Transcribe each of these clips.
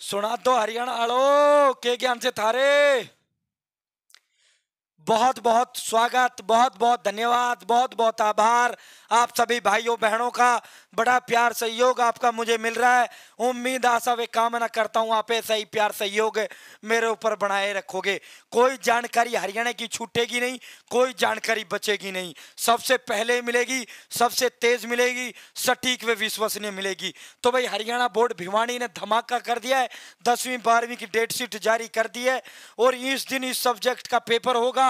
ਸੁਣਾ ਦੋ ਹਰੀਆਣਾ ਵਾਲੋ ਕੇ ਗਿਆਨ ਸੇ ਥਾਰੇ बहुत बहुत स्वागत बहुत बहुत धन्यवाद बहुत बहुत आभार आप सभी भाइयों बहनों का बड़ा प्यार सहयोग आपका मुझे मिल रहा है उम्मीद आशा वे कामना करता हूँ आप ऐसा ही प्यार सहयोग मेरे ऊपर बनाए रखोगे कोई जानकारी हरियाणा की छूटेगी नहीं कोई जानकारी बचेगी नहीं सबसे पहले मिलेगी सबसे तेज मिलेगी सटीक व विश्वसनीय मिलेगी तो भाई हरियाणा बोर्ड भिवानी ने धमाका कर दिया है दसवीं बारहवीं की डेट शीट जारी कर दी है और इस दिन इस सब्जेक्ट का पेपर होगा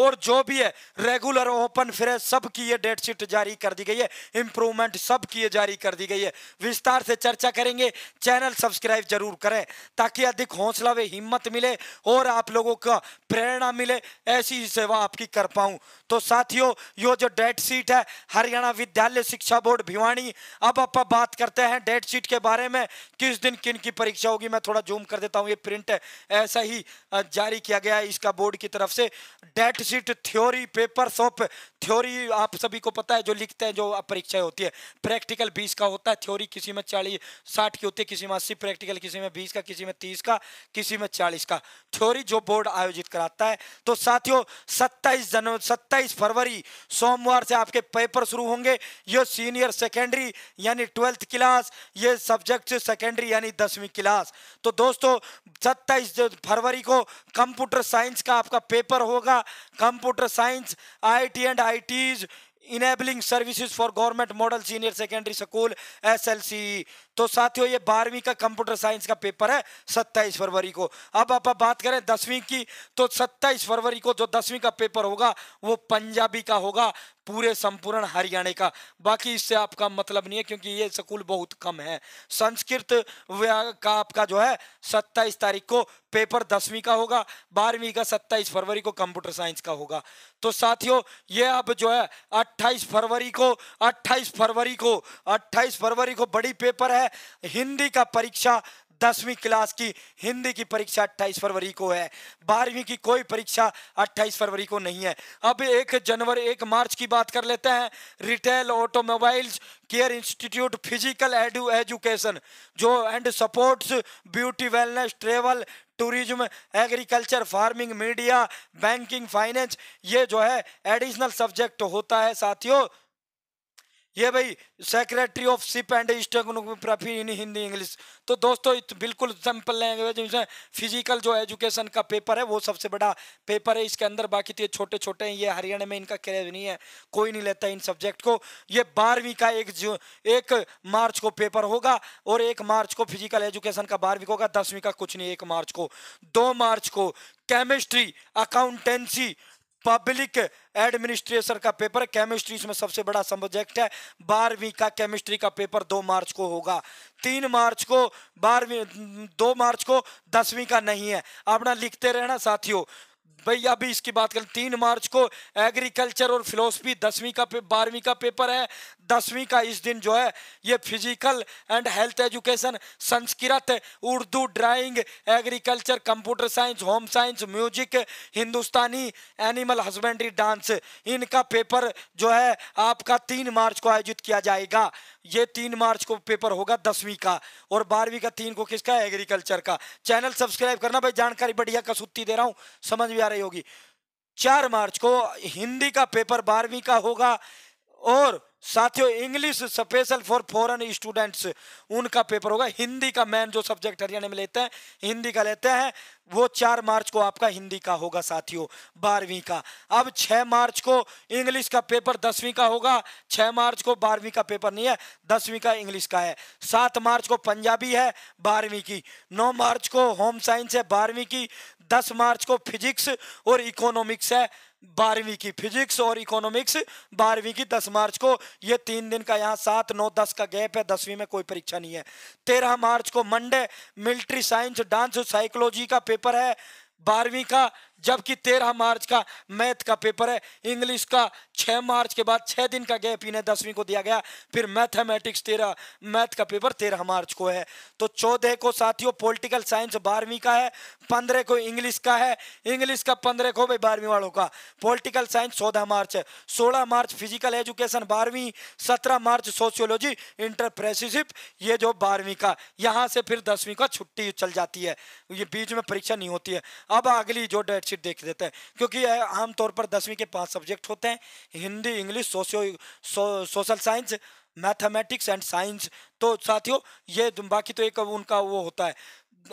और जो भी है रेगुलर ओपन है सब की ये डेट शीट जारी कर दी गई है इंप्रूवमेंट सब की ये जारी कर दी गई है विस्तार से चर्चा करेंगे चैनल सब्सक्राइब जरूर करें ताकि अधिक हौसला व हिम्मत मिले और आप लोगों का प्रेरणा मिले ऐसी ही सेवा आपकी कर पाऊं तो साथियों यो जो डेट शीट है हरियाणा विद्यालय शिक्षा बोर्ड भिवानी अब आप बात करते हैं डेट शीट के बारे में किस दिन किन की परीक्षा होगी मैं थोड़ा जूम कर देता हूँ ये प्रिंट ऐसा ही जारी किया गया है इसका बोर्ड की तरफ से डेट शीट थ्योरी पेपर सौंप थ्योरी आप सभी को पता है जो लिखते हैं जो परीक्षाएं होती है प्रैक्टिकल बीस का होता है थ्योरी किसी में चालीस साठ की होती है किसी में अस्सी प्रैक्टिकल किसी में बीस का किसी में तीस का किसी में चालीस का थ्योरी जो बोर्ड आयोजित कराता है तो साथियों सत्ताईस जनवरी सत्ताईस फरवरी सोमवार से आपके पेपर शुरू होंगे ये सीनियर सेकेंडरी यानी ट्वेल्थ क्लास ये सब्जेक्ट सेकेंडरी यानी दसवीं क्लास तो दोस्तों सत्ताईस फरवरी को कंप्यूटर साइंस का आपका पेपर होगा computer science I T and I ITs enabling services for government model senior secondary school SLC तो साथियों ये बारहवीं का कंप्यूटर साइंस का पेपर है सत्ताईस फरवरी को अब आप बात करें दसवीं की तो सत्ताईस फरवरी को जो दसवीं का पेपर होगा वो पंजाबी का होगा पूरे संपूर्ण हरियाणा का बाकी इससे आपका मतलब नहीं है क्योंकि ये स्कूल बहुत कम है संस्कृत का आपका जो है सत्ताईस तारीख को पेपर दसवीं का होगा बारहवीं का सत्ताईस फरवरी को कंप्यूटर साइंस का होगा तो साथियों ये अब जो है अट्ठाईस फरवरी को अट्ठाईस फरवरी को अट्ठाईस फरवरी को बड़ी पेपर है हिंदी का परीक्षा दसवीं क्लास की हिंदी की परीक्षा 28 फरवरी को है बारहवीं की कोई परीक्षा 28 फरवरी को नहीं है अब एक जनवरी एक मार्च की बात कर लेते हैं retail automobiles care institute physical edu education जो and sports beauty wellness travel tourism agriculture farming media banking finance ये जो है एडिशनल सब्जेक्ट होता है साथियों ये भाई secretary of ship and stenography in Hindi English तो दोस्तों बिल्कुल सिंपल लैंग्वेज जिसमें फिजिकल जो एजुकेशन का पेपर है वो सबसे बड़ा पेपर है इसके अंदर बाकी तो ये छोटे छोटे हैं ये हरियाणा में इनका क्रेज नहीं है कोई नहीं लेता इन सब्जेक्ट को ये बारहवीं का एक जो एक मार्च को पेपर होगा और एक मार्च को फिजिकल एजुकेशन का बारहवीं होगा दसवीं का कुछ नहीं एक मार्च को दो मार्च को केमिस्ट्री अकाउंटेंसी पब्लिक एडमिनिस्ट्रेशन का पेपर केमिस्ट्री इसमें सबसे बड़ा सब्जेक्ट है बारहवीं का केमिस्ट्री का पेपर दो मार्च को होगा तीन मार्च को बारहवीं दो मार्च को दसवीं का नहीं है अपना लिखते रहना साथियों भाई अभी इसकी बात करें तीन मार्च को एग्रीकल्चर और फिलोसफी दसवीं का बारहवीं का पेपर है दसवीं का इस दिन जो है ये physical and health education Sanskrit Urdu drawing agriculture computer science home science music Hindustani animal husbandry dance इनका पेपर जो है आपका तीन मार्च को आयोजित किया जाएगा ये तीन मार्च को पेपर होगा दसवीं का और बारहवीं का तीन को किसका है एग्रीकल्चर का चैनल सब्सक्राइब करना भाई जानकारी बढ़िया सुत्ती दे रहा हूँ समझ में आ रही होगी चार मार्च को हिंदी का पेपर बारहवीं का होगा और साथियों English special for foreign students उनका पेपर होगा हिंदी का मैन जो सब्जेक्ट हरियाणा में लेते हैं हिंदी का लेते हैं वो चार मार्च को आपका हिंदी का होगा साथियों बारहवीं का अब छह मार्च को इंग्लिश का पेपर दसवीं का होगा छह मार्च को बारहवीं का पेपर नहीं है दसवीं का इंग्लिश का है सात मार्च को पंजाबी है बारहवीं की नौ मार्च को होम साइंस है बारहवीं की दस मार्च को फिजिक्स और इकोनॉमिक्स है बारहवीं की फिजिक्स और इकोनॉमिक्स बारहवीं की दस मार्च को ये तीन दिन का यहाँ सात नौ दस का गैप है दसवीं में कोई परीक्षा नहीं है तेरह मार्च को Monday military science dance psychology का पेपर है बारहवीं का जबकि तेरह मार्च का मैथ का पेपर है इंग्लिश का छः मार्च के बाद छः दिन का गैप इन्हें दसवीं को दिया गया फिर मैथमेटिक्स तेरह मैथ का पेपर तेरह मार्च को है तो चौदह को साथियों पॉलिटिकल साइंस बारहवीं का है पंद्रह को इंग्लिश का है इंग्लिश का पंद्रह को भाई बारहवीं वालों का पॉलिटिकल साइंस चौदह मार्च है सोलह मार्च फिजिकल एजुकेशन बारहवीं सत्रह मार्च सोशियोलॉजी इंटरप्रेसिशिप ये जो बारहवीं का यहाँ से फिर दसवीं का छुट्टी चल जाती है ये बीच में परीक्षा नहीं होती है अब अगली जो डेट शीट देख लेते हैं क्योंकि आमतौर पर दसवीं के पांच सब्जेक्ट होते हैं Hindi English socio so, social science mathematics and science तो साथियों ये बाकी तो एक उनका वो होता है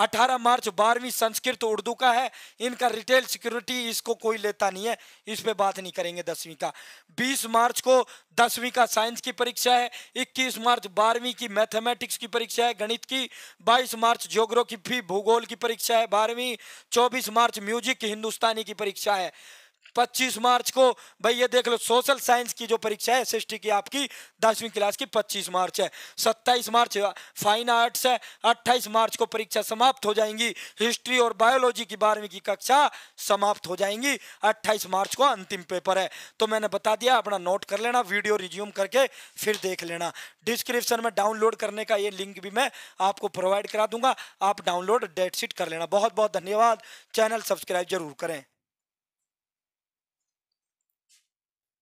18 मार्च बारहवीं संस्कृत उर्दू का है इनका रिटेल सिक्योरिटी इसको कोई लेता नहीं है इस पर बात नहीं करेंगे दसवीं का 20 मार्च को दसवीं का साइंस की परीक्षा है 21 मार्च बारहवीं की मैथमेटिक्स की परीक्षा है गणित की 22 मार्च ज्योग्राफी भूगोल की परीक्षा है बारहवीं 24 मार्च म्यूजिक हिंदुस्तानी की परीक्षा है 25 मार्च को भाई ये देख लो सोशल साइंस की जो परीक्षा है एस की आपकी दसवीं क्लास की 25 मार्च है 27 मार्च फाइन आर्ट्स है 28 मार्च को परीक्षा समाप्त हो जाएंगी हिस्ट्री और बायोलॉजी की बारहवीं की कक्षा समाप्त हो जाएंगी 28 मार्च को अंतिम पेपर है तो मैंने बता दिया अपना नोट कर लेना वीडियो रिज्यूम करके फिर देख लेना डिस्क्रिप्शन में डाउनलोड करने का ये लिंक भी मैं आपको प्रोवाइड करा दूंगा आप डाउनलोड डेट शीट कर लेना बहुत बहुत धन्यवाद चैनल सब्सक्राइब जरूर करें